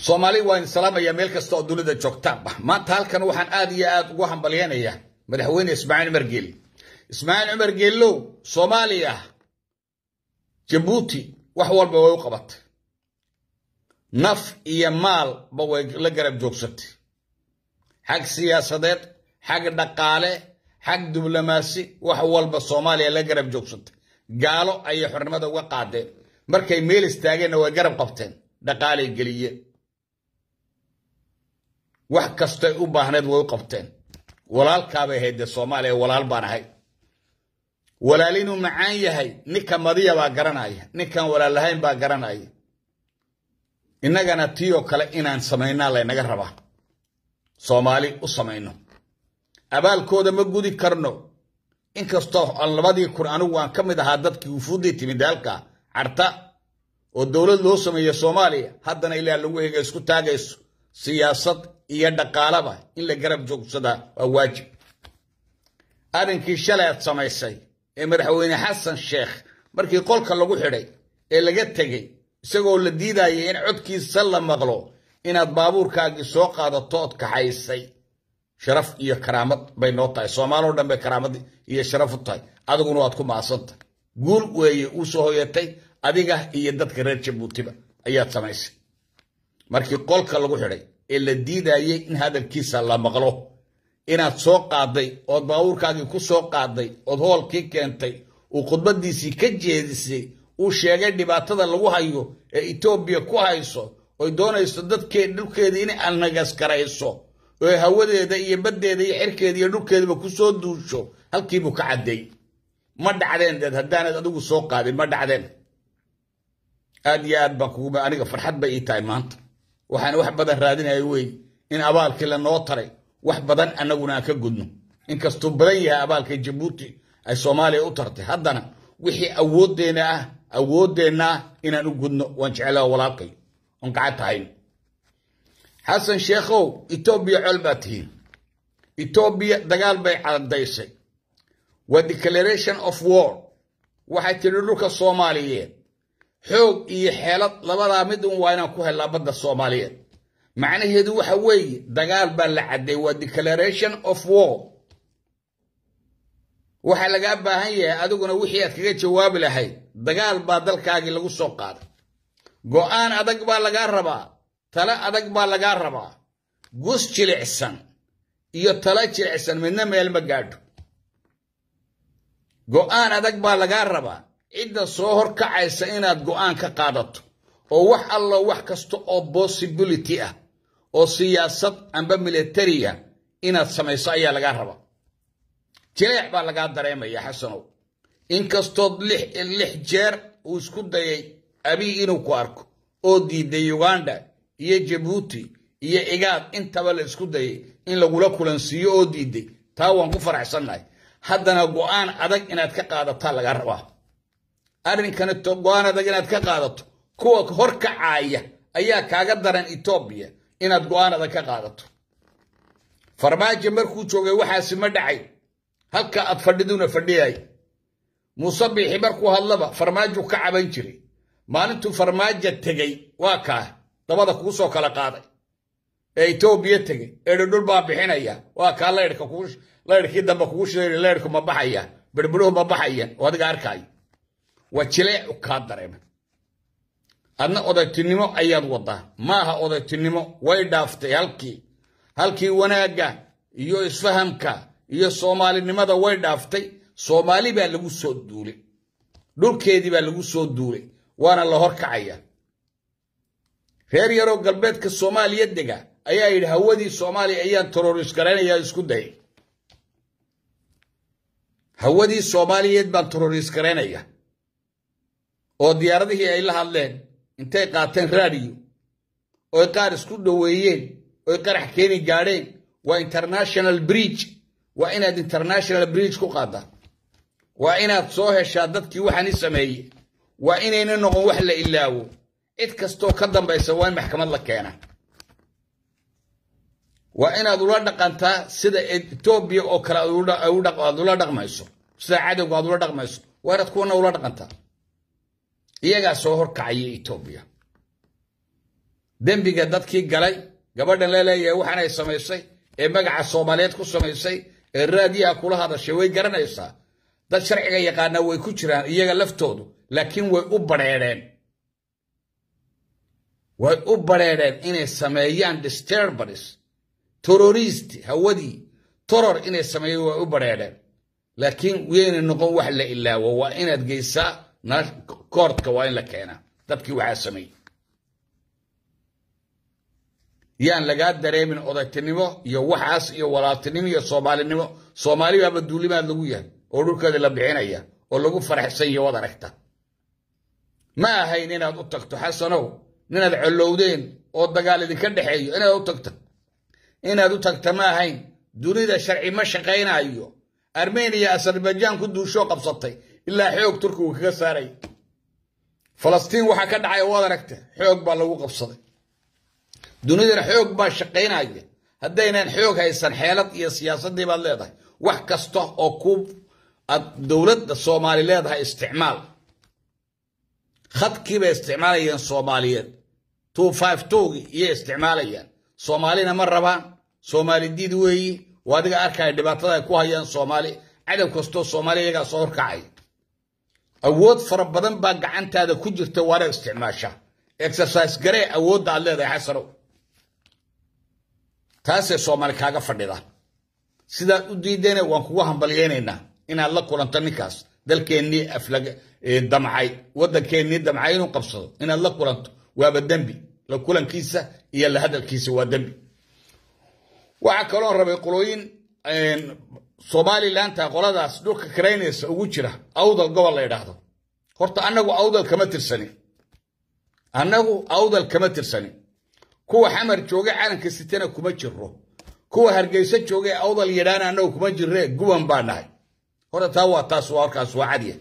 soomaali waan salaamaya meel kasta oo dowladda joogtaanba maanta halkan waxaan aad iyo aad ugu hambalyeynayaa madaxweyne ismaaciil cumar geeli ismaaciil cumar geellow soomaaliya Somalia wax walba way u qabatay naf iyo maalba way la garab joogsatay xag siyaasadeed xag dhaqaale xag diblomaasi wax walba soomaaliya Somalia garab joogsatay gaalo ayay xornimada uga qaadeen markay meel istaageenna way garab qabteen dhaqaalay geliye wax kasta u baahneed way u qabteen walaalkaabay ahayd dee soomaaliya walaal baan ahay walaal inuu macaan yahay ninka madiya baa garanaya ninkaan walaal lahayn baa garanaya innagana tii kale inaan la laynaga raba soomaali u abaal kooda ma gudi karno inkastoo labadii quraan uu aan ka mid ahaa dadkii wufuuddii timid halka arta oo dowlad loo sameeyo soomaaliya haddana ilaa lagu hega isku taageeso siyaasad iyo dhaqaalaba in la garab joogsada waa waajib arrinkii shalay aad samaysay ee madaxweyne xasan sheekh markii qolka lagu xidhay ee laga tegey isagoo la diidaya in codkiisa la maqlo inaad baabuurkaagii soo qaadato ood kaxaysay sharaf iyo karaamad bay noo tahay soomaaloo dhan bay karaamad iyo sharaf u tahay adiguna waad ku maasantah guul weeye uu soo hoyatay adiga iyo dadka reer jabuutiba ayaad samaysay markii qolka lagu xidhay إلا ديدا يي إن هذا الكيس الله مغلو إن السوق عادي أو باور كاكي كو سوق عادي أو هو كي أنتي وقد بدي سي كجيزي وشيغا ديباتا لو هايو إيتوبيا كو هايسو وي دونا يسدد كي نوكي ديني ألنغاس كرايسو وي إيه هاودي دا يبدي دا يحركي دي نوكي إيه إيه دي بكو دوشو هل كي بوك عادي مد عادين دا هدانا دا دوكو سوق عادي مد عادين أديان بكو بأنيغا فرحات بأي وحن وح بدن رادين أيوي إن أبال كلا نوتره وح بدن أنا جناك جدنا إنك استبرية أبال كجيبوتي الصومالي أطرته هذانا وحي أودنا أودنا إن أنا جدنا وانشعلا ولاقي إنك عتاي حسن شيخو إتوبيا علبتين إتوبيا دجال بيع على الديسي والديكليريشن أوف وور وحتى لروك الصوماليين xoog iyo xeelad labadaa midun waa inaan ku helnaa badda soomaaliyeed macnaheedu waxa weeye dagaal baa la cadday waa declaration of war waxaa lagaa baahan yahay adiguna wixii aad kaga jawaabi lahayd dagaal baa dalkaagii lagu soo qaaday go'aan adag baa lagaa rabaa talo adag baa lagaa rabaa gus jilicsan iyo talo jilicsan midna meel ma gaadho go'aan adag baa lagaa rabaa cidda soo horkacaysa inaad go'aan ka qaadato oo wax alla wax kasta oo possibility ah oo siyaasad amba military ah inaad samayso ayaa lagaa rabaa jileex baa lagaa dareemaya xasanow inkastood lix jeer uu isku dayay abii inuu ku arko oo diiday uganda iyo jabuuti iyo igaad intaba la isku dayay in lagula kulansiiyo oo diiday taa waan ku faraxsannahay haddana go'aan adag inaad ka qaadataa lagaa rabaa arrinkana go-aanadaga inaad ka qaadato kuwa hor kacaaya ayaa kaaga daran etoobiya inaad go-aanada ka qaadato farmaajo markuu joogay waxaasi ma dhacay halka aad fadhiduna fadhiyay muusabixi markuu hadlaba farmaajo ka caban jiray maalintuu farmaajo tegey waa kaa dabada kuu soo kala qaaday ee etoobiya tegey edhidhul baa bixinaya waa kaa laydhkii dambe kugu shiday laydhku ma baxaya birbiruhu ma baxaya adiga arkaayo وشلاء كادرم أنا أودا تنمو أياد ودا ما ها أودا تنمو ويدافت يالكي هالكي ونأجا يو إسفهمكا يو سومالي نمدا ويدافت سومالي بألغو سود دولي دول كيدي بألغو سود دولي وانا اللهور كعيا فهير يرو قلبتك سومالي يدنغا او دياراده هي ايلا هادلين انتي قاتن راديو او قار اسكود دوويين او قار حكيني قارين وا انترناشنال بريج وا اناد انترناشنال بريج كو قادا وا اناد صوه شادد كي وحاني سمهي وا انين نغو وحلا إلاو اد كستو قدن باي سوان محكمة الله كينا وا اناد ولادق انتا سيدا اد توبية او كلا ولادق ولادق مايسو سيدا عادق ولادق مايسو وارد كونا ولادق انتا iyagaa soo horkacaya etoobiya dembiga dadkii galay gabadhan laleeyahay waxaan ay samaysay ee magaca soomaaliyeed ku samaysay ee raadiyaha kula hadashay way garanaysaa dad sharciga yaqaanaa way ku jiraan iyaga laftoodu laakiin way u badheedheen way u badheedheen inay sameeyaan disturbance terrorist hawadi toror inay sameeyaan way u badheedheen laakiin wayna noqon wax la ilaawo waa inaad geysaa ناش كورد كواين لك هنا تبكي وعاسمي يان لقى دري من أوضة تنمو يو وحاس يو ولا تنمو يو صومالي نمو صومالي بابا دولي ما دوية ولوكا دي لبعين ايا ولوكو فرح سي وضا نكتا ما هاي نينا دوتكتو حسنو نينا دعلودين أوضة قالي دي كرد حيو انا دوتكتا انا دوتكتا ما هاي دوني دا شرعي ما شقينا ايو أرمينيا أسربيجان كدو شو قبصتي إلا حيوك تركو وكا ساري فلسطين وحا كدعا يوالا ركتا حيوك با لوو قبصدي دوني دين حيوك با شقينا هدينا حيوك هاي سان حيالات إيا سياسة دي با ليدا وح كستوه أو كوب الدولة دا صومالي ليدا استعمال خط كيبا استعماليا صوماليا 252 إيا استعماليا صومالينا مرة با صومالي ديد وي وادقا أركا دباتا دا كوهيا صومالي عدب كستوه صومالي يغا صور كعيد awood fara badan baa gacantaada ku jirta waana isticmaasha exercise garee awooddaad leedahay xasanow taasee soomaali kaaga fadhida sidaad u diidayna waan kugu hambalyaynaynaa inaad la kulanto ninkaas dalkeennii damcay waddankeennii damcay inuu qabsado inaad la kulanto waaba dembi la kulankiisa iyo la hadalkiisa waa dembi waxaa kaloo rabay qolooyin Somali somalilanta qoladaas dhulka karaynaysa ugu jira awdal gobol la yiraahdo horta anagu awdal kama tirsani anagu awdal kama tirsani kuwa xamar jooga calanka sitana kuma jirro kuwa hargeysa jooga awdal yidhaana anagu kuma jirre guban baa nahay horta taa waa taas waa warkaas waa cadiya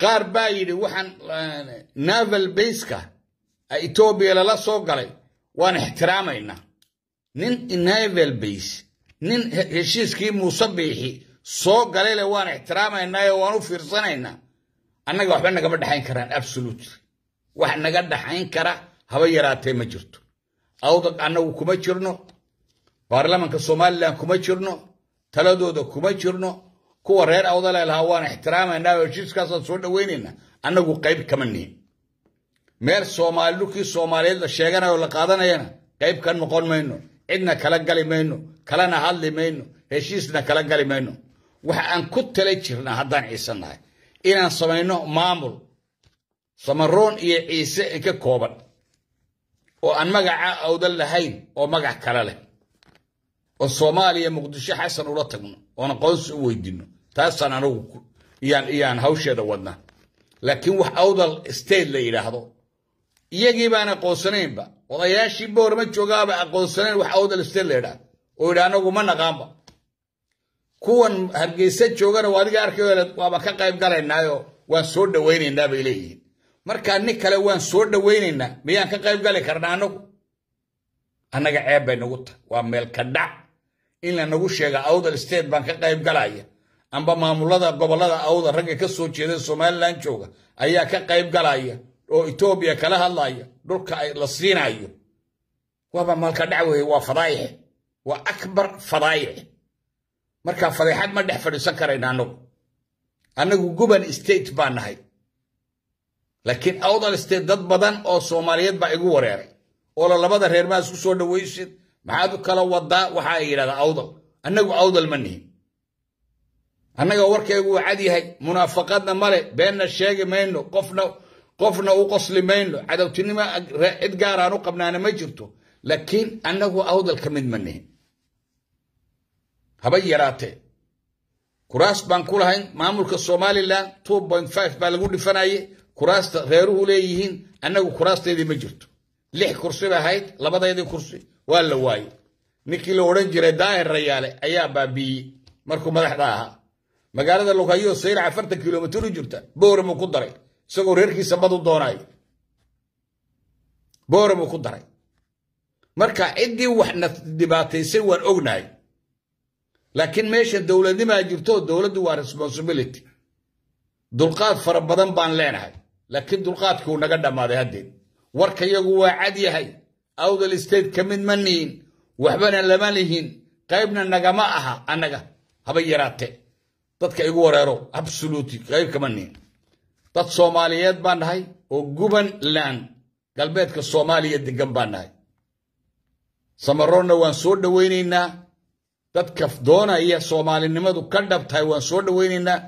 qaar baa yidhi waxaan naval baska etoobiya lala soo galay waan ixtiraamaynaa nin naval base nin heshiiskii muuse biixi soo galay le waan ixtiraamaynaa oo waan u fiirsanaynaa annaga waxba nagama dhaxayn karaan absolutely wax naga dhaxayn kara haba yaraatee ma jirto awdaq annagu kuma jirno baarlamanka somalilan kuma jirno taladooda kuma jirno kuwa reer awdale lahaa waan ixtiraamaynaa oo heshiiskaasaan soo dhawaynaynaa annagu qayb kama nihin meel soomaalilukii soomaaliyeed la sheeganaya oo la qaadanayana qayb ka noqon mayno عندنا كلا قالي منه كلنا هالي منه هشيسنا كلا قالي منه وحن كنت هذا عيسى عيسنا إنا صمينا مامل صمرون إيه عيسى إنك كوبر وأن مجا أو دل هين أو مجا كلا والصومالية مقدسة حسن ولا تقنا وأنا قنص ويدينه تاسنا نوك يان يعني هوشة دودنا لكن وح أوضل استيل لي لهذا iyagii baan aqoonsanaynba odayaashiiba horma joogaaba aqoonsanayn wax awdaliste leedhaa oo yidha anagu ma naqaanba kuwan hargeysa joogana waa adiga arkay waaba ka qayb galaynaayo waan soo dhawaynaynaa bay leeyihiin markaa nin kale waan soo dhawaynaynaa miyaan ka qayb gali karnaa anagu annaga ceeb bay nagu tahay waa meel ka dhac in lanagu sheega awdal state baan ka qayb galaya amba maamulada gobollada awda ragga ka soo jeeda somalilan jooga ayaa ka qayb galaya oo Itoobiya kala hadlaya dhulka ay la siinayo waba malka dhacway waa fadaayix waa akbar fadaayix marka fadaayixad ma dhex fadhiisan karayna anagu anagu guban state baan nahay laakiin awdal state dad badan oo Soomaaliyeed baa igu wareeray oo la labada reer maas ku soo dhaweysid maxaad u kala wadaa waxa ay yiraahdaa awdal anagu awdal ma nihin annaga warkaygu waa cad yahay munaafaqadna male beenna sheegi mayno qofna قفنا وقص مين له عدو تنما إدقار أنا قبنا أنا مجرته لكن أنا هو أود الكمين مني هبا يراتي كراس بانكولا هين مامولك الصومالي لا 2.5 بالغول فناي كراس غيره ليهين أنا هو كراس تيدي ما جرتو لح كرسي بهايت لبدا يدي كرسي ولا واي نيكي لورنج رداه الريالة أيا بابي مركو مدح راها مقالة اللغة يو سير عفرت كيلومتر جرتا بور مقدرين isagoo reerkiisa bad u doonay boore buu ku daray marka ciddii waxna dhibaataysay waan ognahay laakiin meesha dowladnimaa jirto dowladdu waa responsibility dulqaad fara badan baan leenahay laakiin dulqaadkiiuu naga dhammaaday haddeed warka yagu waa cad yahay awdal state ka mid ma nihin waxbana lama lihin qaybna nagama aha annaga haba yaraate dadka igu wareero absoluti qayb kama nihin dad soomaaliyeed baan nahay oo gubanland galbeedka soomaaliya deggan baan nahay samaroonna waan soo dhowaynaynaa dadka doonaya soomaalinimadu ka dhabtahay waan soo dhowaynaynaa